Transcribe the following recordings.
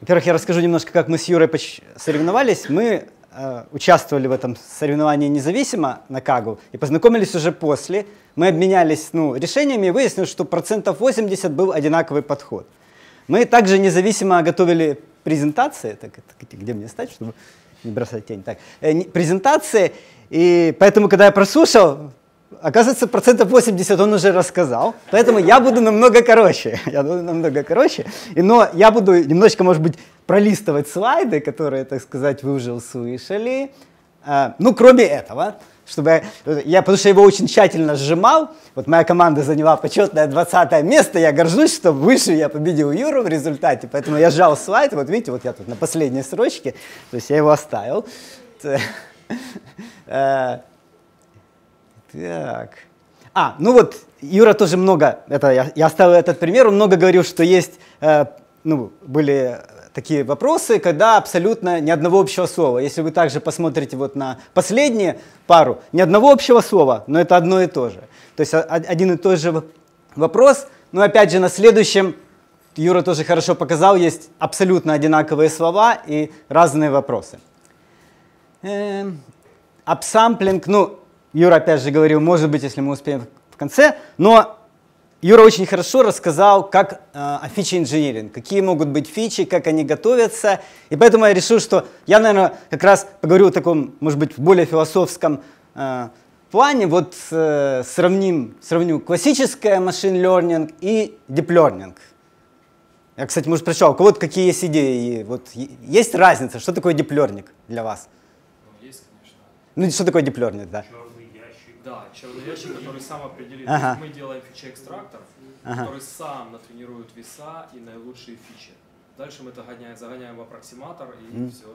Во-первых, я расскажу немножко, как мы с Юрой соревновались. Мы э, участвовали в этом соревновании независимо на Кагу и познакомились уже после. Мы обменялись ну, решениями и выяснилось, что процентов 80 был одинаковый подход. Мы также независимо готовили презентации, так, где мне стать, чтобы не бросать тень, так, э, презентации, и поэтому, когда я прослушал Оказывается, процентов 80 он уже рассказал, поэтому я буду намного короче. Я буду намного короче. И, но я буду немножечко, может быть, пролистывать слайды, которые, так сказать, вы уже услышали. А, ну, кроме этого, чтобы я, потому что его очень тщательно сжимал. Вот моя команда заняла почетное 20 место. Я горжусь, что выше я победил Юру в результате. Поэтому я сжал слайд. Вот видите, вот я тут на последней строчке. То есть я его оставил. Э, так. А, ну вот, Юра тоже много, это я, я оставил этот пример, он много говорил, что есть, э, ну, были такие вопросы, когда абсолютно ни одного общего слова. Если вы также посмотрите вот на последние пару, ни одного общего слова, но это одно и то же. То есть а, один и тот же вопрос, но ну, опять же на следующем Юра тоже хорошо показал, есть абсолютно одинаковые слова и разные вопросы. Эм, апсамплинг, ну, Юра, опять же, говорил, может быть, если мы успеем в конце, но Юра очень хорошо рассказал как, о э, фичи инжиниринг, какие могут быть фичи, как они готовятся. И поэтому я решил, что я, наверное, как раз поговорю о таком, может быть, в более философском э, плане. Вот э, сравним, сравню классическое машин learning и deep learning. Я, кстати, может, прочитал, у кого-то какие есть идеи? Вот, есть разница, что такое deep learning для вас? Ну, есть, конечно. Ну, что такое deep learning, да? Черт. Да, черновечек, который сам определит. Ага. Мы делаем фичи-экстрактор, ага. который сам натренирует веса и наилучшие фичи. Дальше мы это гоняем, загоняем в аппроксиматор и mm. все.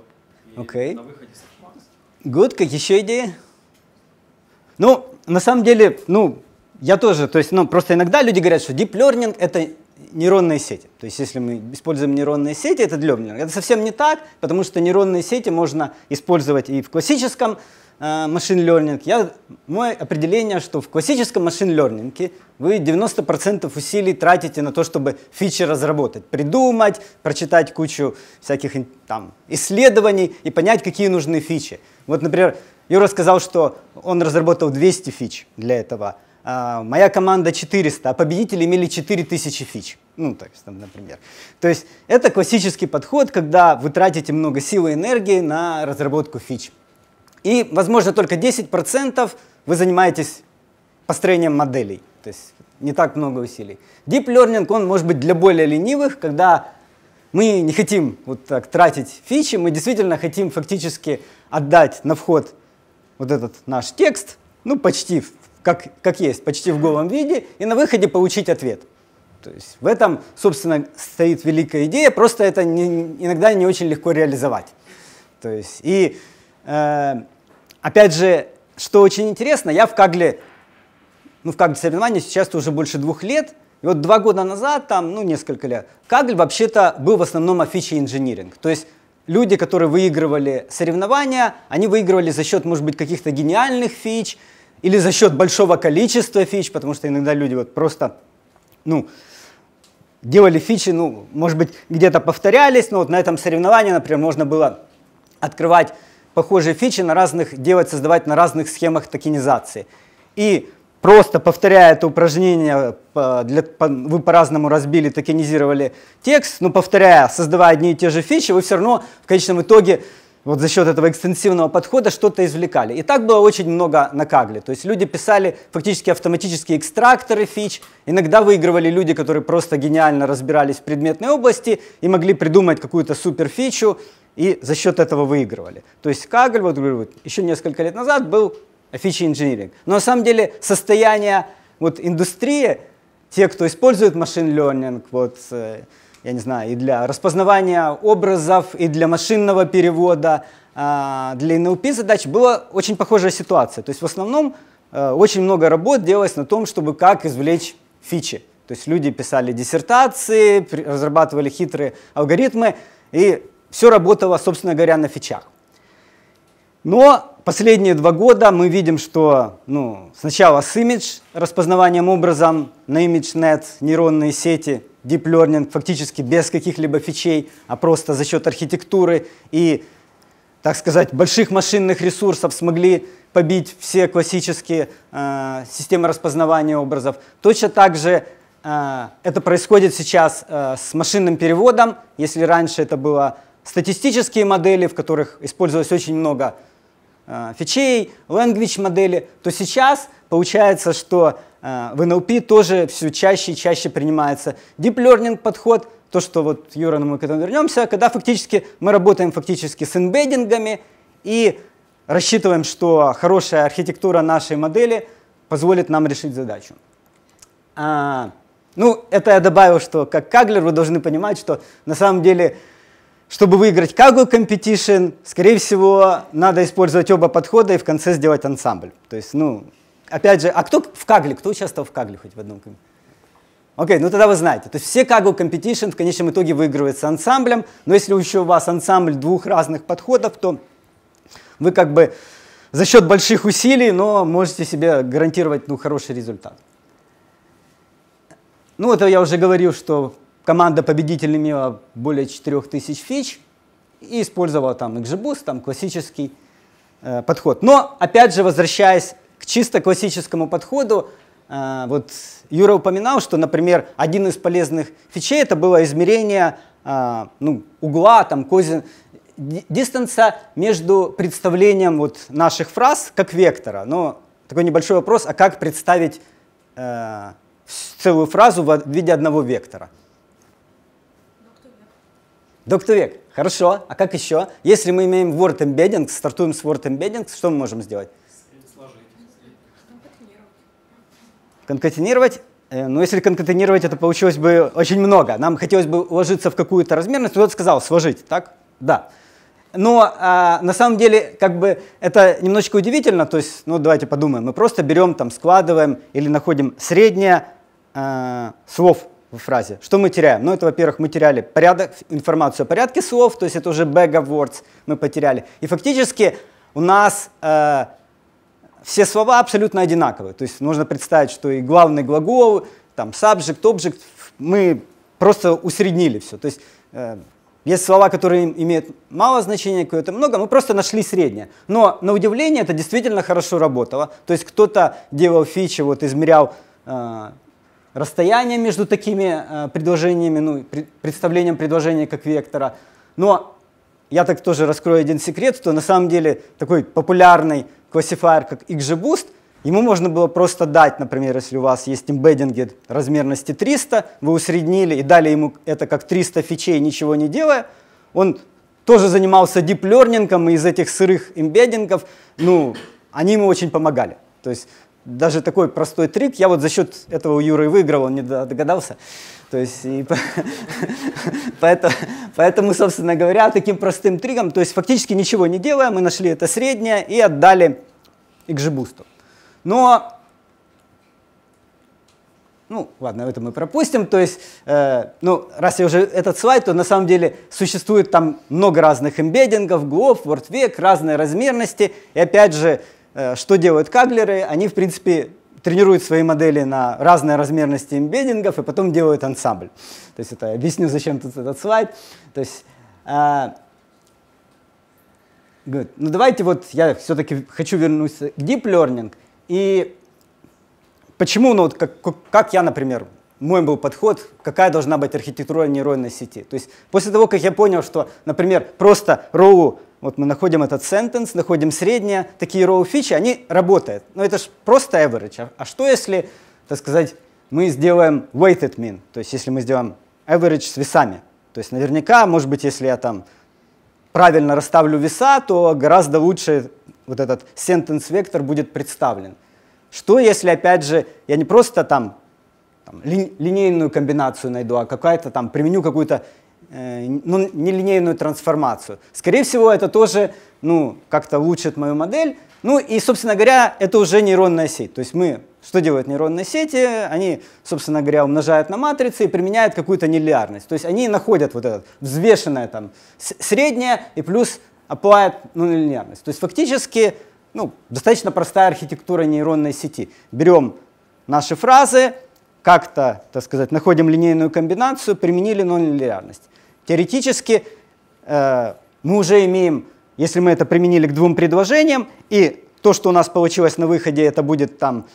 И okay. на выходе совпадность. Good, как еще идеи? Ну, на самом деле, ну, я тоже, то есть, ну, просто иногда люди говорят, что deep learning это нейронные сети. То есть, если мы используем нейронные сети, это deep learning. Это совсем не так, потому что нейронные сети можно использовать и в классическом машин э, learning, я, мое определение, что в классическом машин learning вы 90% усилий тратите на то, чтобы фичи разработать, придумать, прочитать кучу всяких там, исследований и понять, какие нужны фичи. Вот, например, Юра сказал, что он разработал 200 фич для этого, а моя команда 400, а победители имели 4000 фич. Ну, то есть, там, например. То есть это классический подход, когда вы тратите много сил и энергии на разработку фич. И, возможно, только 10% вы занимаетесь построением моделей. То есть не так много усилий. Deep Learning, он может быть для более ленивых, когда мы не хотим вот так тратить фичи, мы действительно хотим фактически отдать на вход вот этот наш текст, ну почти как, как есть, почти в голом виде, и на выходе получить ответ. То есть в этом, собственно, стоит великая идея, просто это не, иногда не очень легко реализовать. То есть и э, Опять же, что очень интересно, я в Кагле, ну в Кагле соревнования сейчас уже больше двух лет, и вот два года назад, там, ну несколько лет, Кагль вообще-то был в основном афичи инжиниринг, то есть люди, которые выигрывали соревнования, они выигрывали за счет, может быть, каких-то гениальных фич или за счет большого количества фич, потому что иногда люди вот просто, ну, делали фичи, ну, может быть, где-то повторялись, но вот на этом соревновании, например, можно было открывать похожие фичи на разных, делать, создавать на разных схемах токенизации. И просто повторяя это упражнение, для, вы по-разному разбили, токенизировали текст, но повторяя, создавая одни и те же фичи, вы все равно в конечном итоге вот за счет этого экстенсивного подхода что-то извлекали. И так было очень много на Кагле. То есть люди писали фактически автоматические экстракторы фич. Иногда выигрывали люди, которые просто гениально разбирались в предметной области и могли придумать какую-то супер фичу и за счет этого выигрывали. То есть Кагль, вот говорю, еще несколько лет назад был фичи Engineering, Но на самом деле состояние вот индустрии, те, кто использует машин learning, вот, э, я не знаю, и для распознавания образов, и для машинного перевода, а, для NLP задач была очень похожая ситуация. То есть в основном э, очень много работ делалось на том, чтобы как извлечь фичи. То есть люди писали диссертации, разрабатывали хитрые алгоритмы, и все работало, собственно говоря, на фичах. Но последние два года мы видим, что ну, сначала с имидж распознаванием образом на ImageNet нейронные сети, deep learning фактически без каких-либо фичей, а просто за счет архитектуры и, так сказать, больших машинных ресурсов смогли побить все классические э, системы распознавания образов. Точно так же э, это происходит сейчас э, с машинным переводом. Если раньше это было статистические модели, в которых использовалось очень много э, фичей, language модели, то сейчас получается, что э, в NLP тоже все чаще и чаще принимается deep learning подход, то, что вот, Юра, ну, мы к этому вернемся, когда фактически мы работаем фактически с эмбеддингами и рассчитываем, что хорошая архитектура нашей модели позволит нам решить задачу. А, ну, это я добавил, что как Каглер вы должны понимать, что на самом деле чтобы выиграть Kaggle Competition, скорее всего, надо использовать оба подхода и в конце сделать ансамбль. То есть, ну, опять же, а кто в Кагле, кто участвовал в Кагле хоть в одном? Окей, okay, ну тогда вы знаете. То есть все Kaggle Competition в конечном итоге выигрываются ансамблем, но если еще у вас ансамбль двух разных подходов, то вы как бы за счет больших усилий, но можете себе гарантировать ну, хороший результат. Ну, это я уже говорил, что команда победитель имела более 4000 фич и использовала там XGBoost, там классический э, подход. Но, опять же, возвращаясь к чисто классическому подходу, э, вот Юра упоминал, что, например, один из полезных фичей это было измерение э, ну, угла, там, козин, дистанция между представлением вот наших фраз как вектора. Но такой небольшой вопрос, а как представить э, целую фразу в виде одного вектора? Доктовек. Хорошо. А как еще? Если мы имеем Word Embedding, стартуем с Word Embedding, что мы можем сделать? Сложить. Конкатенировать. Э, ну, если конкатенировать, это получилось бы очень много. Нам хотелось бы уложиться в какую-то размерность. Кто-то сказал сложить, так? Да. Но ну, а, на самом деле, как бы это немножечко удивительно. То есть, ну, давайте подумаем. Мы просто берем, там, складываем или находим среднее а, слов в фразе. Что мы теряем? Ну, это, во-первых, мы теряли порядок, информацию о порядке слов, то есть это уже bag of words мы потеряли. И фактически у нас э, все слова абсолютно одинаковые. То есть нужно представить, что и главный глагол, там subject, object, мы просто усреднили все. То есть э, есть слова, которые имеют мало значения, какое-то много, мы просто нашли среднее. Но на удивление это действительно хорошо работало. То есть кто-то делал фичи, вот измерял э, расстояние между такими э, предложениями, ну, представлением предложения как вектора. Но я так тоже раскрою один секрет, что на самом деле такой популярный классифайер, как XGBoost, ему можно было просто дать, например, если у вас есть имбеддинги размерности 300, вы усреднили и дали ему это как 300 фичей, ничего не делая, он тоже занимался дип-лернингом, и из этих сырых имбеддингов, ну, они ему очень помогали. То есть даже такой простой трик, я вот за счет этого у Юры выиграл, он не догадался. То есть, и поэтому, поэтому, собственно говоря, таким простым триком, то есть фактически ничего не делая, мы нашли это среднее и отдали XGBoost. Но, ну ладно, это мы пропустим. То есть, э, ну раз я уже этот слайд, то на самом деле существует там много разных эмбеддингов, глоб wordvec, разные размерности. И опять же, Э, что делают каглеры? Они, в принципе, тренируют свои модели на разные размерности имбеддингов и потом делают ансамбль. То есть это объясню, зачем тут этот слайд. То есть, э, ну давайте вот я все-таки хочу вернуться к deep learning и почему, ну вот как, как я, например, мой был подход, какая должна быть архитектура нейронной сети. То есть после того, как я понял, что, например, просто роу вот мы находим этот sentence, находим среднее, такие row фичи, они работают. Но это же просто average. А, что если, так сказать, мы сделаем weighted mean, то есть если мы сделаем average с весами? То есть наверняка, может быть, если я там правильно расставлю веса, то гораздо лучше вот этот sentence вектор будет представлен. Что если, опять же, я не просто там, там линейную комбинацию найду, а какая-то там применю какую-то Э, ну, нелинейную трансформацию. Скорее всего, это тоже ну, как-то улучшит мою модель. Ну и, собственно говоря, это уже нейронная сеть. То есть мы, что делают нейронные сети? Они, собственно говоря, умножают на матрицы и применяют какую-то нелинейность. То есть они находят вот это взвешенное там среднее и плюс оплает ну, нелинейность. То есть фактически ну, достаточно простая архитектура нейронной сети. Берем наши фразы, как-то, так сказать, находим линейную комбинацию, применили нонлинеарность. Теоретически э, мы уже имеем, если мы это применили к двум предложениям, и то, что у нас получилось на выходе, это будет там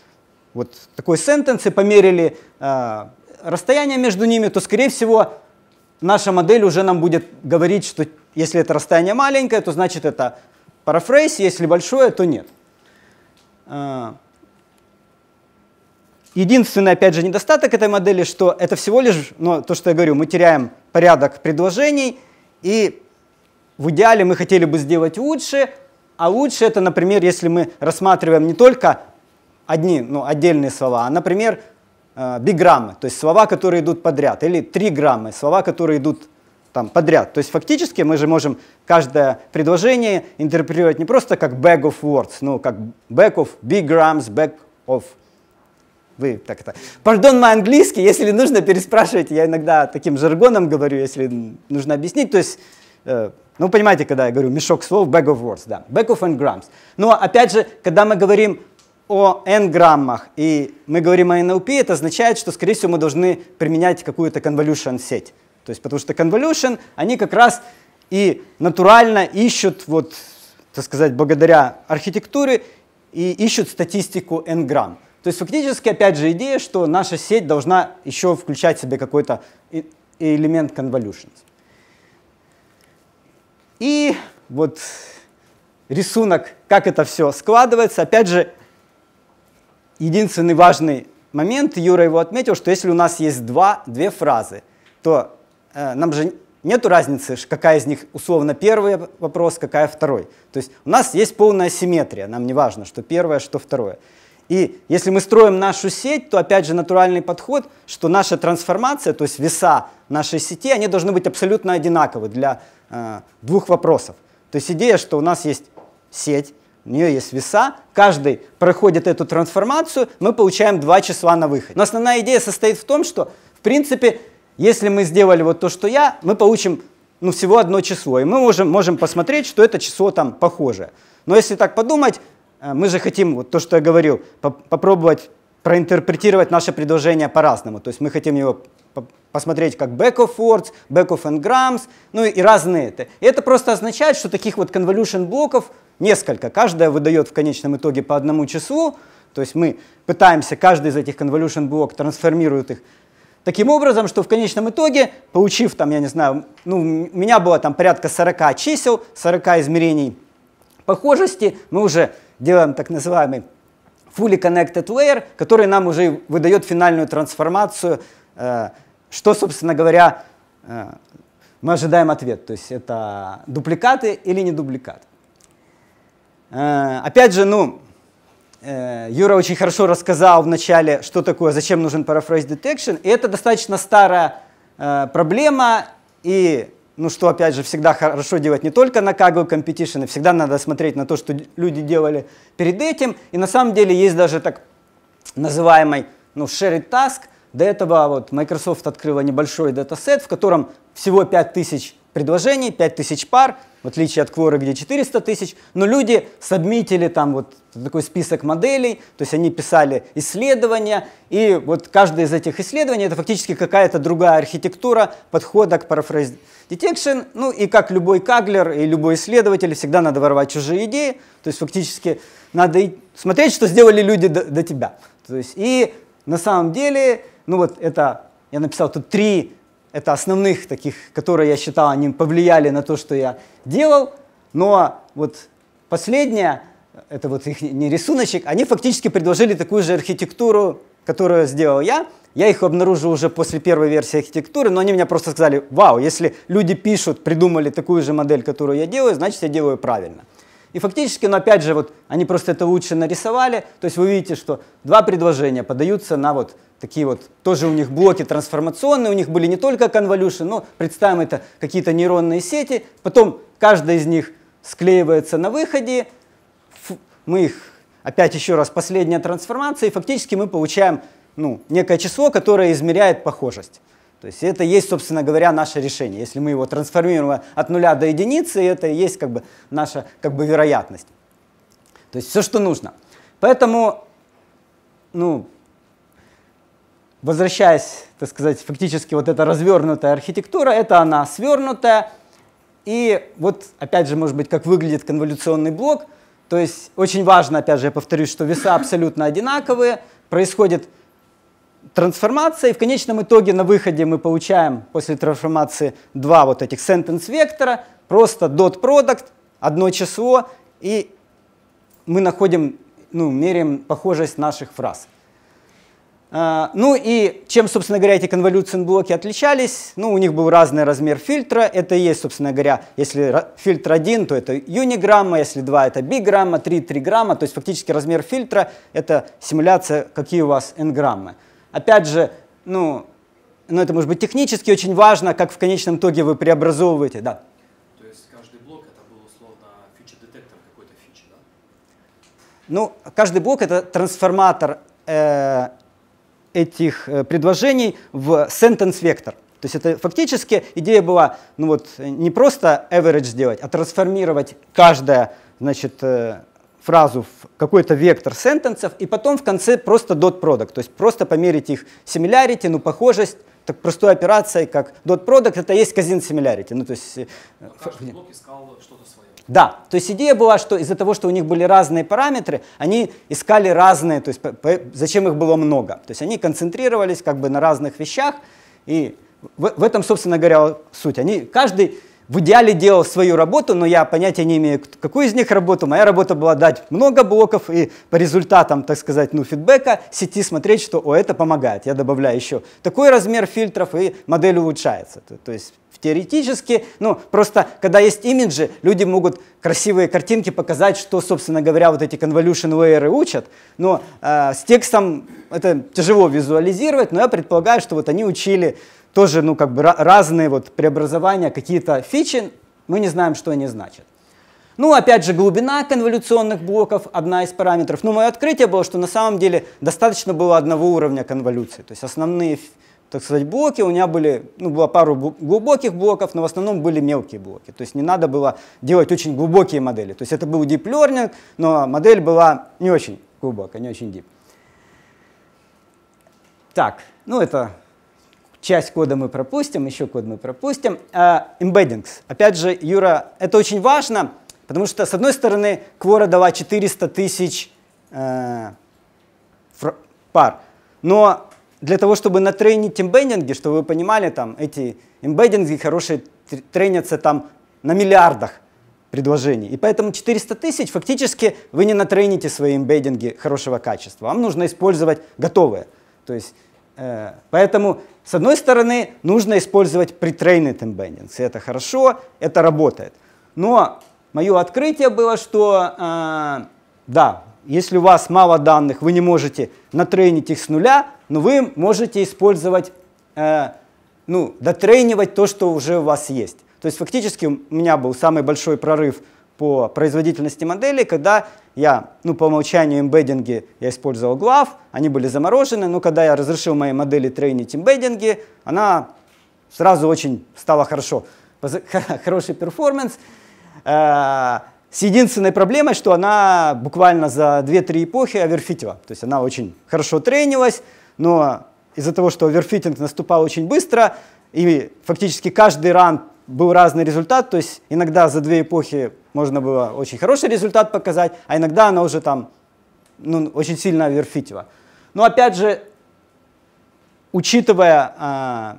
вот такой сентенс, и померили э, расстояние между ними, то, скорее всего, наша модель уже нам будет говорить, что если это расстояние маленькое, то значит это парафрейс, если большое, то нет. Э, единственный, опять же, недостаток этой модели, что это всего лишь, ну, то, что я говорю, мы теряем порядок предложений, и в идеале мы хотели бы сделать лучше, а лучше это, например, если мы рассматриваем не только одни, ну, отдельные слова, а, например, э, биграммы, то есть слова, которые идут подряд, или триграммы, слова, которые идут там, подряд. То есть фактически мы же можем каждое предложение интерпретировать не просто как bag of words, но ну, как bag of bigrams, bag of вы так это... Пардон, мой английский, если нужно, переспрашивать, Я иногда таким жаргоном говорю, если нужно объяснить. То есть, э, ну, понимаете, когда я говорю мешок слов, bag of words, да, bag of n-grams. Но, опять же, когда мы говорим о n-граммах, и мы говорим о NLP, это означает, что, скорее всего, мы должны применять какую-то convolution-сеть. То есть, потому что convolution, они как раз и натурально ищут, вот, так сказать, благодаря архитектуре, и ищут статистику n-грамм. То есть фактически, опять же, идея, что наша сеть должна еще включать в себя какой-то элемент convolutions. И вот рисунок, как это все складывается. Опять же, единственный важный момент, Юра его отметил, что если у нас есть два, две фразы, то э, нам же нету разницы, какая из них условно первый вопрос, какая второй. То есть у нас есть полная симметрия, нам не важно, что первое, что второе. И если мы строим нашу сеть, то опять же натуральный подход, что наша трансформация, то есть веса нашей сети, они должны быть абсолютно одинаковы для э, двух вопросов. То есть идея, что у нас есть сеть, у нее есть веса, каждый проходит эту трансформацию, мы получаем два числа на выходе. Но основная идея состоит в том, что в принципе, если мы сделали вот то, что я, мы получим ну, всего одно число, и мы можем, можем посмотреть, что это число там похожее. Но если так подумать, а, мы же хотим, вот то, что я говорил, попробовать проинтерпретировать наше предложение по-разному. То есть мы хотим его посмотреть как back of words, back of engrams, ну и разные это. И это просто означает, что таких вот convolution блоков несколько. Каждая выдает в конечном итоге по одному числу. То есть мы пытаемся, каждый из этих convolution блок трансформирует их Таким образом, что в конечном итоге, получив там, я не знаю, ну, у меня было там порядка 40 чисел, 40 измерений похожести, мы уже делаем так называемый fully connected layer, который нам уже выдает финальную трансформацию, э, что, собственно говоря, э, мы ожидаем ответ. То есть это дубликаты или не дубликаты. Э, опять же, ну, Юра очень хорошо рассказал в начале, что такое, зачем нужен paraphrase detection. И это достаточно старая проблема, и ну что, опять же, всегда хорошо делать не только на Kaggle Competition, всегда надо смотреть на то, что люди делали перед этим. И на самом деле есть даже так называемый ну, shared task. До этого вот Microsoft открыла небольшой датасет, в котором всего 5000 предложений, 5000 пар, в отличие от Quora, где 400 тысяч, но люди сабмитили там вот такой список моделей, то есть они писали исследования, и вот каждое из этих исследований это фактически какая-то другая архитектура подхода к paraphrase detection, ну и как любой каглер и любой исследователь, всегда надо ворвать чужие идеи, то есть фактически надо смотреть, что сделали люди до, до тебя. То есть и на самом деле, ну вот это, я написал тут три это основных таких, которые я считал, они повлияли на то, что я делал. Но вот последнее, это вот их не рисуночек, они фактически предложили такую же архитектуру, которую сделал я. Я их обнаружил уже после первой версии архитектуры, но они мне просто сказали, вау, если люди пишут, придумали такую же модель, которую я делаю, значит, я делаю правильно. И фактически, но ну, опять же, вот они просто это лучше нарисовали, то есть вы видите, что два предложения подаются на вот такие вот, тоже у них блоки трансформационные, у них были не только конволюши, но представим это какие-то нейронные сети, потом каждая из них склеивается на выходе, мы их опять еще раз последняя трансформация, и фактически мы получаем ну, некое число, которое измеряет похожесть. То есть это есть, собственно говоря, наше решение. Если мы его трансформируем от нуля до единицы, это и есть как бы наша как бы вероятность. То есть все, что нужно. Поэтому, ну, возвращаясь, так сказать, фактически вот эта развернутая архитектура, это она свернутая. И вот, опять же, может быть, как выглядит конволюционный блок. То есть очень важно, опять же, я повторюсь, что веса абсолютно одинаковые, происходит трансформация, и в конечном итоге на выходе мы получаем после трансформации два вот этих sentence вектора, просто dot product, одно число, и мы находим, ну, меряем похожесть наших фраз. А, ну и чем, собственно говоря, эти конволюционные блоки отличались? Ну, у них был разный размер фильтра. Это и есть, собственно говоря, если фильтр один то это юниграмма, если два это биграмма, три 3 грамма. То есть фактически размер фильтра — это симуляция, какие у вас n-граммы. Опять же, ну, ну, это может быть технически очень важно, как в конечном итоге вы преобразовываете. Да. Ну, каждый блок — это трансформатор э, этих э, предложений в sentence vector, То есть это фактически идея была ну вот, не просто average сделать, а трансформировать каждое значит, э, фразу в какой-то вектор сентенсов, и потом в конце просто dot product, то есть просто померить их similarity, ну, похожесть, так простой операцией, как dot product, это есть казин similarity. Ну, то есть... Э, Но каждый блок искал что-то свое. Да, то есть идея была, что из-за того, что у них были разные параметры, они искали разные, то есть зачем их было много. То есть они концентрировались как бы на разных вещах, и в, в этом, собственно говоря, суть. Они, каждый в идеале делал свою работу, но я понятия не имею, какую из них работу. Моя работа была дать много блоков и по результатам, так сказать, ну, фидбэка сети смотреть, что о, это помогает. Я добавляю еще такой размер фильтров, и модель улучшается. То, то есть теоретически, ну, просто когда есть имиджи, люди могут красивые картинки показать, что, собственно говоря, вот эти convolution layer учат, но э, с текстом это тяжело визуализировать, но я предполагаю, что вот они учили тоже, ну, как бы разные вот преобразования, какие-то фичи, мы не знаем, что они значат. Ну, опять же, глубина конволюционных блоков – одна из параметров. Но мое открытие было, что на самом деле достаточно было одного уровня конволюции. То есть основные так сказать, блоки. У меня были, ну, было пару глубоких блоков, но в основном были мелкие блоки. То есть не надо было делать очень глубокие модели. То есть это был deep learning, но модель была не очень глубокая, не очень deep. Так, ну это часть кода мы пропустим, еще код мы пропустим. Uh, embeddings. Опять же, Юра, это очень важно, потому что, с одной стороны, Quora дала 400 тысяч э, пар, но для того, чтобы натренить имбеддинги, чтобы вы понимали, там эти имбеддинги хорошие тренятся там на миллиардах предложений. И поэтому 400 тысяч фактически вы не натрените свои имбеддинги хорошего качества. Вам нужно использовать готовые. То есть, э, поэтому, с одной стороны, нужно использовать pre-trained это хорошо, это работает. Но мое открытие было, что э, да, если у вас мало данных, вы не можете натренить их с нуля, но вы можете использовать, э, ну, дотренивать то, что уже у вас есть. То есть фактически у меня был самый большой прорыв по производительности модели, когда я, ну, по умолчанию имбеддинги я использовал глав, они были заморожены, но когда я разрешил моей модели тренить имбеддинги, она сразу очень стала хорошо. Хороший перформанс. Э, с единственной проблемой, что она буквально за 2-3 эпохи оверфитила. То есть она очень хорошо тренилась, но из-за того, что оверфитинг наступал очень быстро, и фактически каждый ран был разный результат, то есть иногда за две эпохи можно было очень хороший результат показать, а иногда она уже там ну, очень сильно оверфитила. Но опять же, учитывая а,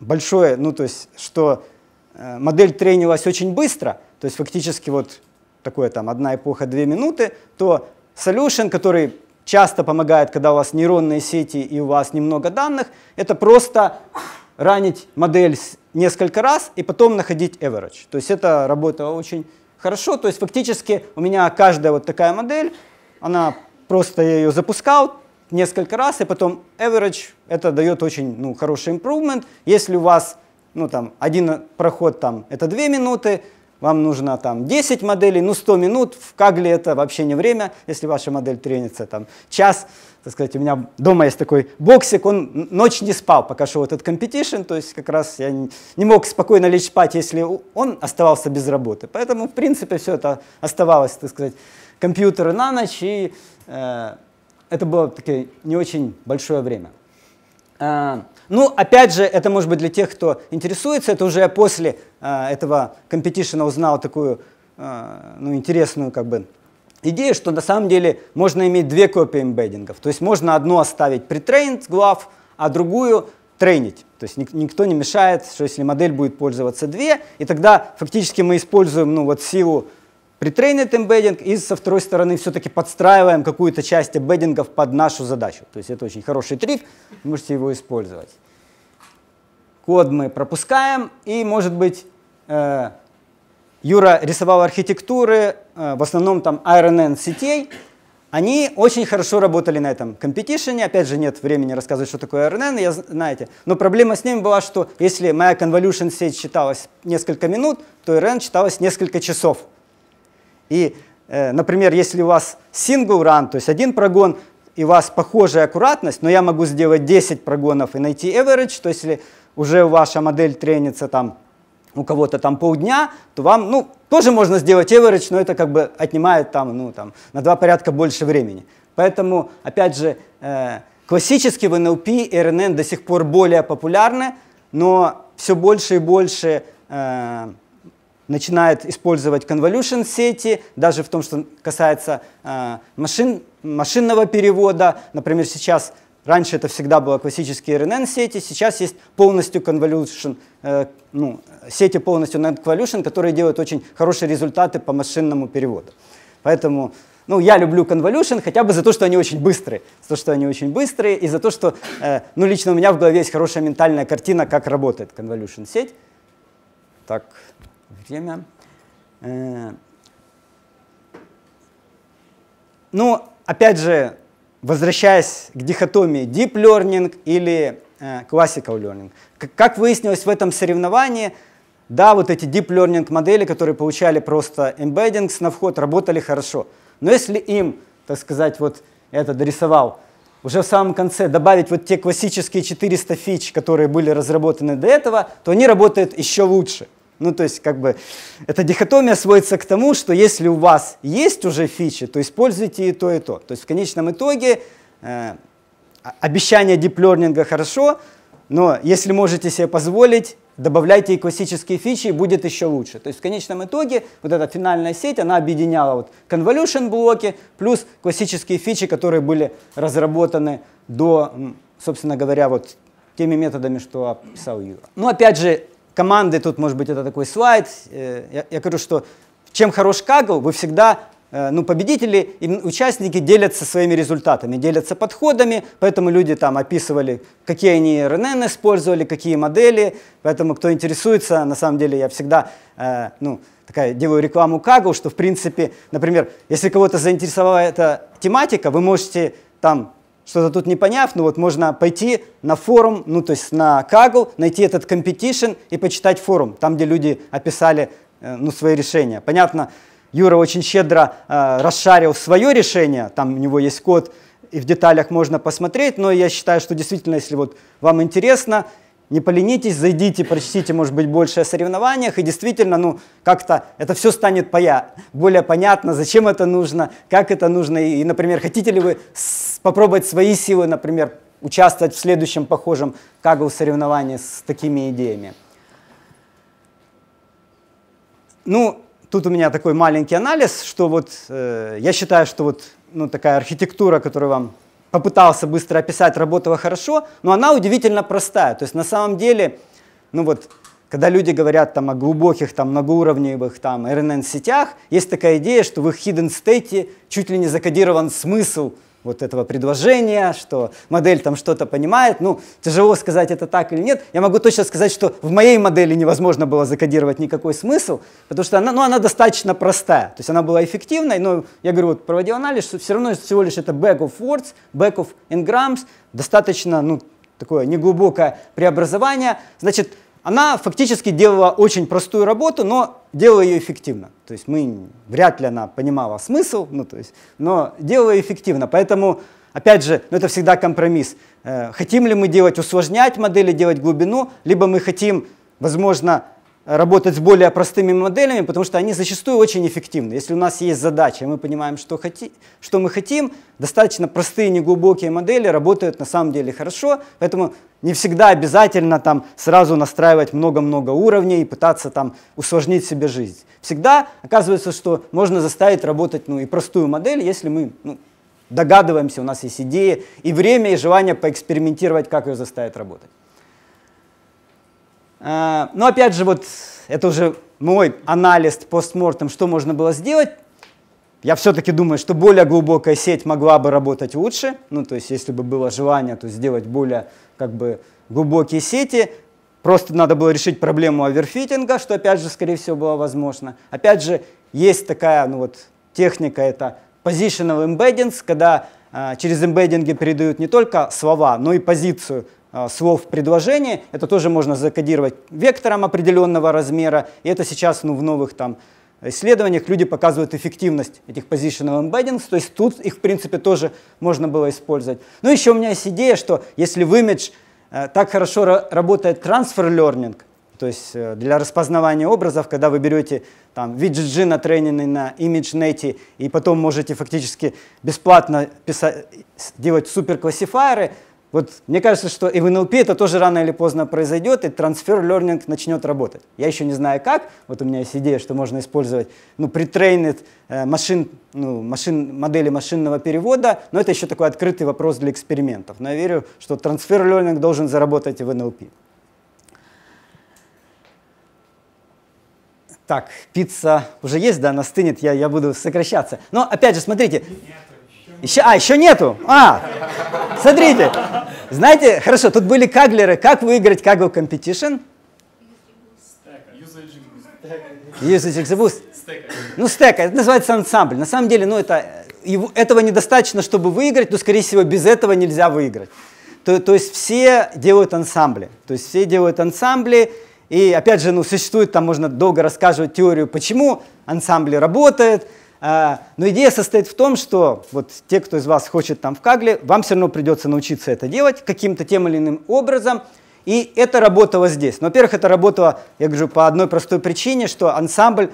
большое, ну то есть, что а, модель тренилась очень быстро, то есть фактически вот такое там одна эпоха, две минуты, то solution, который часто помогает, когда у вас нейронные сети и у вас немного данных, это просто ранить модель несколько раз и потом находить average. То есть это работало очень хорошо. То есть фактически у меня каждая вот такая модель, она просто я ее запускал несколько раз, и потом average, это дает очень ну, хороший improvement. Если у вас ну, там, один проход там, это 2 минуты, вам нужно там 10 моделей, ну 100 минут, в Кагле это вообще не время, если ваша модель тренится там час, так сказать, у меня дома есть такой боксик, он ночь не спал, пока шел этот компетишн, то есть как раз я не мог спокойно лечь спать, если он оставался без работы. Поэтому, в принципе, все это оставалось, так сказать, компьютеры на ночь, и э, это было такое не очень большое время. А, ну, опять же, это может быть для тех, кто интересуется, это уже после э, этого компетишена узнал такую э, ну, интересную как бы, идею, что на самом деле можно иметь две копии эмбеддингов. То есть можно одну оставить pre глав, а другую тренить. То есть никто не мешает, что если модель будет пользоваться две, и тогда фактически мы используем ну, вот силу Pretrained embedding и со второй стороны все-таки подстраиваем какую-то часть эмбеддингов под нашу задачу. То есть это очень хороший трик, можете его использовать. Код мы пропускаем и, может быть, э, Юра рисовал архитектуры, э, в основном там RNN сетей. Они очень хорошо работали на этом компетишене. Опять же, нет времени рассказывать, что такое RNN, я, знаете. Но проблема с ним была, что если моя convolution сеть считалась несколько минут, то RNN считалась несколько часов. И, э, например, если у вас single run, то есть один прогон, и у вас похожая аккуратность, но я могу сделать 10 прогонов и найти average, то есть если уже ваша модель тренится там у кого-то там полдня, то вам, ну, тоже можно сделать average, но это как бы отнимает там, ну, там, на два порядка больше времени. Поэтому, опять же, э, классически в NLP и RNN до сих пор более популярны, но все больше и больше э, начинает использовать convolution сети, даже в том, что касается э, машин, машинного перевода. Например, сейчас, раньше это всегда было классические RNN-сети, сейчас есть полностью convolution, э, ну, сети полностью non-convolution, которые делают очень хорошие результаты по машинному переводу. Поэтому ну, я люблю convolution хотя бы за то, что они очень быстрые. За то, что они очень быстрые, и за то, что э, ну, лично у меня в голове есть хорошая ментальная картина, как работает convolution сеть. Так, время. Э, ну, опять же, возвращаясь к дихотомии deep learning или э, classical learning. Как выяснилось в этом соревновании, да, вот эти deep learning модели, которые получали просто embeddings на вход, работали хорошо. Но если им, так сказать, вот это дорисовал, уже в самом конце добавить вот те классические 400 фич, которые были разработаны до этого, то они работают еще лучше. Ну, то есть, как бы, эта дихотомия сводится к тому, что если у вас есть уже фичи, то используйте и то, и то. То есть, в конечном итоге, э, обещание диплернинга хорошо, но если можете себе позволить, добавляйте и классические фичи, и будет еще лучше. То есть в конечном итоге вот эта финальная сеть, она объединяла вот convolution блоки плюс классические фичи, которые были разработаны до, собственно говоря, вот теми методами, что описал Юра. Но ну, опять же, команды, тут может быть это такой слайд, э, я, я говорю, что чем хорош Kaggle, вы всегда э, ну, победители и участники делятся своими результатами, делятся подходами, поэтому люди там описывали, какие они РНН использовали, какие модели, поэтому кто интересуется, на самом деле я всегда, э, ну, такая делаю рекламу Kaggle, что в принципе, например, если кого-то заинтересовала эта тематика, вы можете там что-то тут не поняв, ну вот можно пойти на форум, ну то есть на Kaggle, найти этот competition и почитать форум, там, где люди описали э, ну, свои решения. Понятно, Юра очень щедро э, расшарил свое решение, там у него есть код, и в деталях можно посмотреть, но я считаю, что действительно, если вот вам интересно, не поленитесь, зайдите, прочтите, может быть, больше о соревнованиях, и действительно, ну, как-то это все станет поя более понятно, зачем это нужно, как это нужно, и, и например, хотите ли вы попробовать свои силы, например, участвовать в следующем похожем кагл соревновании с такими идеями. Ну, тут у меня такой маленький анализ, что вот э, я считаю, что вот ну, такая архитектура, которую вам попытался быстро описать, работала хорошо, но она удивительно простая. То есть на самом деле, ну вот, когда люди говорят там, о глубоких, там, многоуровневых там, RNN-сетях, есть такая идея, что в их hidden state чуть ли не закодирован смысл вот этого предложения, что модель там что-то понимает. Ну, тяжело сказать, это так или нет. Я могу точно сказать, что в моей модели невозможно было закодировать никакой смысл, потому что она, ну, она достаточно простая. То есть она была эффективной, но я говорю, вот проводил анализ, что все равно всего лишь это back of words, back of engrams, достаточно, ну, такое неглубокое преобразование. Значит, она фактически делала очень простую работу, но делала ее эффективно. То есть мы вряд ли она понимала смысл, ну, то есть, но делала эффективно. Поэтому, опять же, ну, это всегда компромисс. Э, хотим ли мы делать, усложнять модели, делать глубину, либо мы хотим, возможно, работать с более простыми моделями, потому что они зачастую очень эффективны. Если у нас есть задача, и мы понимаем, что, хоти, что мы хотим, достаточно простые, неглубокие модели работают на самом деле хорошо, поэтому не всегда обязательно там сразу настраивать много-много уровней и пытаться там усложнить себе жизнь. Всегда оказывается, что можно заставить работать ну, и простую модель, если мы ну, догадываемся, у нас есть идеи, и время, и желание поэкспериментировать, как ее заставить работать. А, но ну, опять же, вот это уже мой анализ постмортом, что можно было сделать. Я все-таки думаю, что более глубокая сеть могла бы работать лучше. Ну, то есть, если бы было желание то сделать более как бы, глубокие сети, просто надо было решить проблему оверфитинга, что, опять же, скорее всего, было возможно. Опять же, есть такая ну, вот, техника, это positional embeddings, когда э, через эмбеддинги передают не только слова, но и позицию э, слов в предложении. Это тоже можно закодировать вектором определенного размера. И это сейчас ну, в новых там, исследованиях люди показывают эффективность этих positional embeddings, то есть тут их, в принципе, тоже можно было использовать. Ну, еще у меня есть идея, что если в image э, так хорошо работает transfer learning, то есть э, для распознавания образов, когда вы берете там VGG, тренинг на ImageNet, и потом можете фактически бесплатно писать, делать суперклассифайеры, вот мне кажется, что и в NLP это тоже рано или поздно произойдет, и трансфер learning начнет работать. Я еще не знаю как, вот у меня есть идея, что можно использовать ну, pretrained э, машин, ну, машин, модели машинного перевода, но это еще такой открытый вопрос для экспериментов. Но я верю, что трансфер learning должен заработать и в NLP. Так, пицца уже есть, да, она стынет, я, я буду сокращаться. Но опять же, смотрите, еще, а, еще нету. А, смотрите. Знаете, хорошо, тут были каглеры. Как выиграть Kaggle Competition? Usage Exaboost. Ну, стека. это называется ансамбль. На самом деле, ну, это, э, его, этого недостаточно, чтобы выиграть, но, скорее всего, без этого нельзя выиграть. То, то есть все делают ансамбли. То есть все делают ансамбли, и опять же, ну, существует, там можно долго рассказывать теорию, почему ансамбли работают, а, но идея состоит в том, что вот те, кто из вас хочет там в Кагле, вам все равно придется научиться это делать каким-то тем или иным образом. И это работало здесь. Но, во-первых, это работало, я говорю, по одной простой причине, что ансамбль,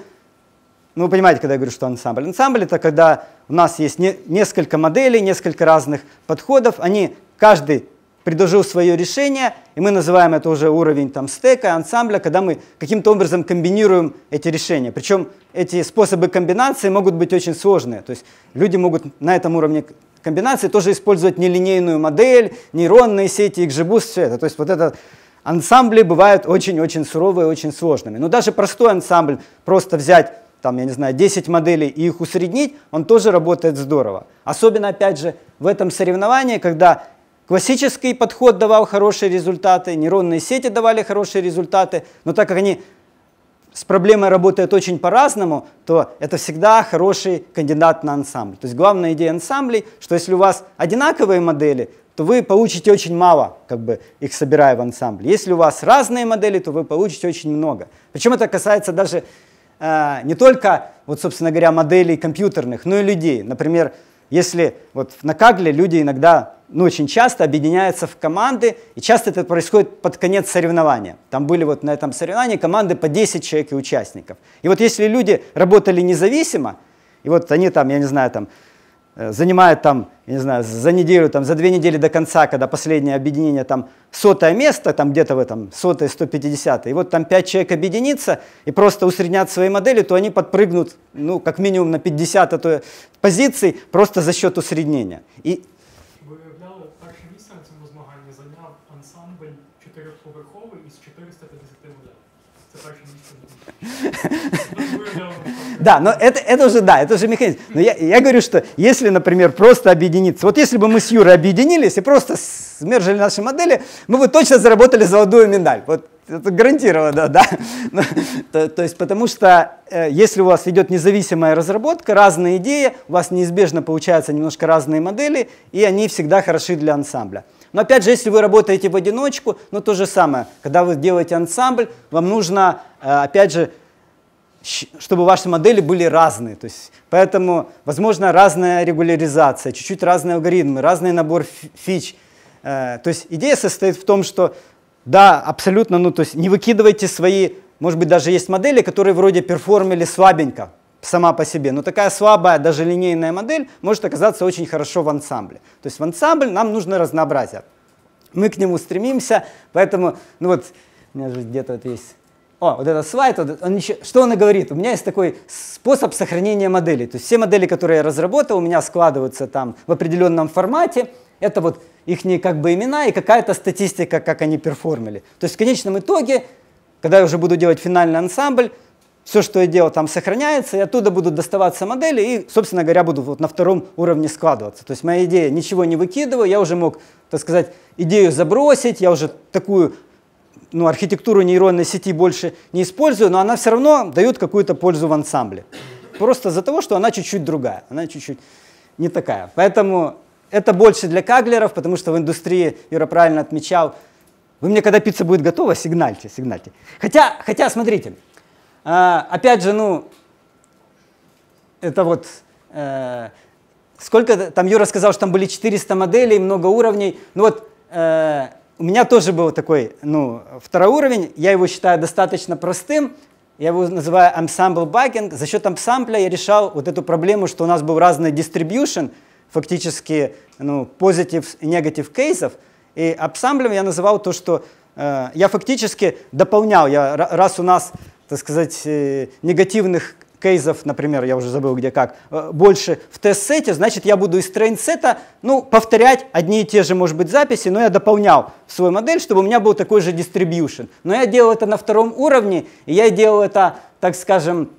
ну вы понимаете, когда я говорю, что ансамбль. Ансамбль это когда у нас есть не, несколько моделей, несколько разных подходов, они каждый предложил свое решение, и мы называем это уже уровень там, стека, ансамбля, когда мы каким-то образом комбинируем эти решения. Причем эти способы комбинации могут быть очень сложные. То есть люди могут на этом уровне комбинации тоже использовать нелинейную модель, нейронные сети, XGBoost, все это. То есть вот это ансамбли бывают очень-очень суровые, очень сложными. Но даже простой ансамбль, просто взять там, я не знаю, 10 моделей и их усреднить, он тоже работает здорово. Особенно, опять же, в этом соревновании, когда Классический подход давал хорошие результаты, нейронные сети давали хорошие результаты, но так как они с проблемой работают очень по-разному, то это всегда хороший кандидат на ансамбль. То есть главная идея ансамблей, что если у вас одинаковые модели, то вы получите очень мало, как бы их собирая в ансамбль. Если у вас разные модели, то вы получите очень много. Причем это касается даже э, не только, вот, собственно говоря, моделей компьютерных, но и людей. Например, если вот на Кагле люди иногда, ну очень часто объединяются в команды, и часто это происходит под конец соревнования. Там были вот на этом соревновании команды по 10 человек и участников. И вот если люди работали независимо, и вот они там, я не знаю, там Э, занимает там, я не знаю, за неделю, там, за две недели до конца, когда последнее объединение, там, сотое место, там, где-то в этом, сотое, 150 и вот там пять человек объединится и просто усреднят свои модели, то они подпрыгнут, ну, как минимум на 50 а то, позиций просто за счет усреднения. И Виявляли, перше місце Да, но это, это уже, да, это уже механизм. Но я, я говорю, что если, например, просто объединиться, вот если бы мы с Юрой объединились и просто смержили наши модели, мы бы точно заработали золотую медаль. Вот это гарантированно, да. Ну, то, то есть потому что э, если у вас идет независимая разработка, разные идеи, у вас неизбежно получаются немножко разные модели, и они всегда хороши для ансамбля. Но опять же, если вы работаете в одиночку, ну то же самое. Когда вы делаете ансамбль, вам нужно, э, опять же, чтобы ваши модели были разные. То есть, поэтому, возможно, разная регуляризация, чуть-чуть разные алгоритмы, разный набор фич. Э, то есть идея состоит в том, что да, абсолютно, ну то есть не выкидывайте свои, может быть, даже есть модели, которые вроде перформили слабенько сама по себе, но такая слабая, даже линейная модель может оказаться очень хорошо в ансамбле. То есть в ансамбль нам нужно разнообразие. Мы к нему стремимся, поэтому, ну вот, у меня же где-то вот есть о, вот этот слайд, он еще, что он и говорит? У меня есть такой способ сохранения моделей. То есть все модели, которые я разработал, у меня складываются там в определенном формате. Это вот их как бы имена и какая-то статистика, как они перформили. То есть в конечном итоге, когда я уже буду делать финальный ансамбль, все, что я делал, там сохраняется, и оттуда будут доставаться модели, и, собственно говоря, буду вот на втором уровне складываться. То есть моя идея ничего не выкидываю, я уже мог, так сказать, идею забросить, я уже такую ну, архитектуру нейронной сети больше не использую, но она все равно дает какую-то пользу в ансамбле. Просто за того, что она чуть-чуть другая, она чуть-чуть не такая. Поэтому это больше для каглеров, потому что в индустрии, Юра правильно отмечал, вы мне, когда пицца будет готова, сигнальте, сигнальте. Хотя, хотя смотрите, а, опять же, ну, это вот, э, сколько там Юра сказал, что там были 400 моделей, много уровней. Ну вот, э, у меня тоже был такой, ну, второй уровень, я его считаю достаточно простым, я его называю ensemble backing. За счет ансамбля я решал вот эту проблему, что у нас был разный distribution, фактически ну, позитив, и negative кейсов. И ансамблем я называл то, что э, я фактически дополнял. Я, раз у нас, так сказать, э, негативных кейсов, например, я уже забыл где как, э, больше в тест-сете, значит я буду из трейн-сета ну, повторять одни и те же, может быть, записи, но я дополнял свою модель, чтобы у меня был такой же distribution. Но я делал это на втором уровне, и я делал это, так скажем,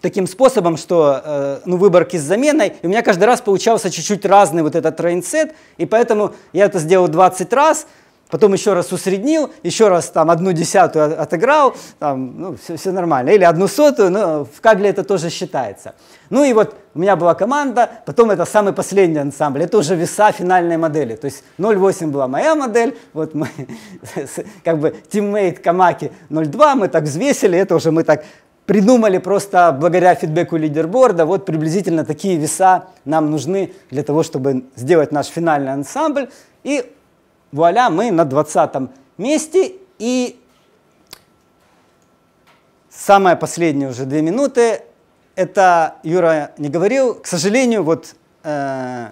таким способом, что э, ну, выборки с заменой, и у меня каждый раз получался чуть-чуть разный вот этот трейн-сет, и поэтому я это сделал 20 раз, потом еще раз усреднил, еще раз там одну десятую отыграл, там, ну, все, все нормально. Или одну сотую, но ну, в кагле это тоже считается. Ну и вот у меня была команда, потом это самый последний ансамбль, это уже веса финальной модели. То есть 0,8 была моя модель, вот мы, как бы тиммейт Камаки 0,2, мы так взвесили, это уже мы так придумали просто благодаря фидбэку лидерборда, вот приблизительно такие веса нам нужны для того, чтобы сделать наш финальный ансамбль. И вуаля, мы на 20 месте. И самое последнее уже две минуты. Это Юра не говорил. К сожалению, вот э,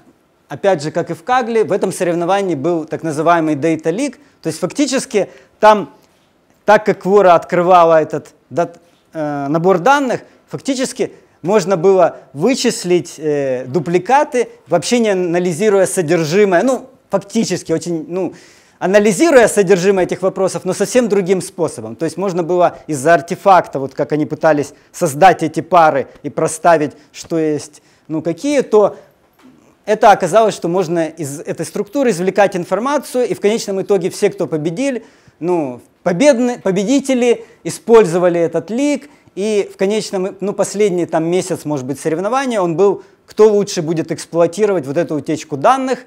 опять же, как и в Кагле, в этом соревновании был так называемый Data Leak, То есть фактически там, так как Quora открывала этот дат, э, набор данных, фактически можно было вычислить э, дупликаты, вообще не анализируя содержимое. Ну, фактически очень, ну, анализируя содержимое этих вопросов, но совсем другим способом. То есть можно было из-за артефакта, вот как они пытались создать эти пары и проставить, что есть, ну какие, то это оказалось, что можно из этой структуры извлекать информацию, и в конечном итоге все, кто победили, ну, победны, победители использовали этот лик, и в конечном, ну, последний там месяц, может быть, соревнования, он был, кто лучше будет эксплуатировать вот эту утечку данных,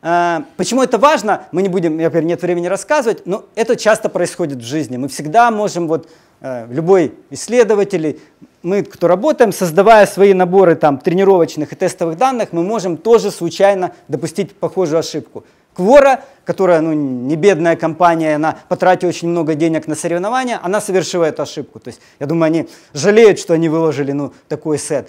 а, почему это важно, мы не будем, я говорю, нет времени рассказывать, но это часто происходит в жизни. Мы всегда можем, вот э, любой исследователь, мы, кто работаем, создавая свои наборы там, тренировочных и тестовых данных, мы можем тоже случайно допустить похожую ошибку. Квора, которая ну, не бедная компания, она потратила очень много денег на соревнования, она совершила эту ошибку. То есть, я думаю, они жалеют, что они выложили ну, такой сет.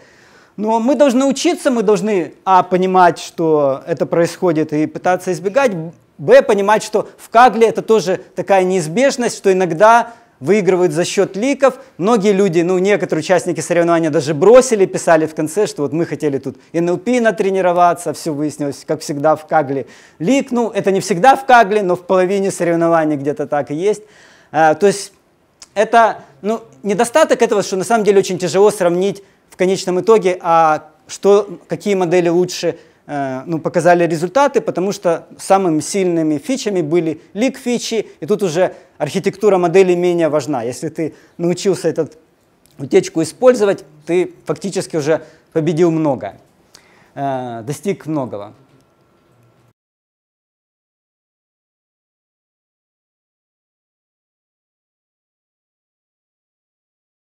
Но мы должны учиться, мы должны, а, понимать, что это происходит и пытаться избегать, б, понимать, что в Кагле это тоже такая неизбежность, что иногда выигрывают за счет ликов. Многие люди, ну некоторые участники соревнования даже бросили, писали в конце, что вот мы хотели тут НЛП натренироваться, все выяснилось, как всегда в Кагле. Лик, ну это не всегда в Кагле, но в половине соревнований где-то так и есть. А, то есть это, ну, недостаток этого, что на самом деле очень тяжело сравнить в конечном итоге, а что, какие модели лучше э, ну, показали результаты, потому что самыми сильными фичами были лик фичи, и тут уже архитектура модели менее важна. Если ты научился эту утечку использовать, ты фактически уже победил много, э, достиг многого.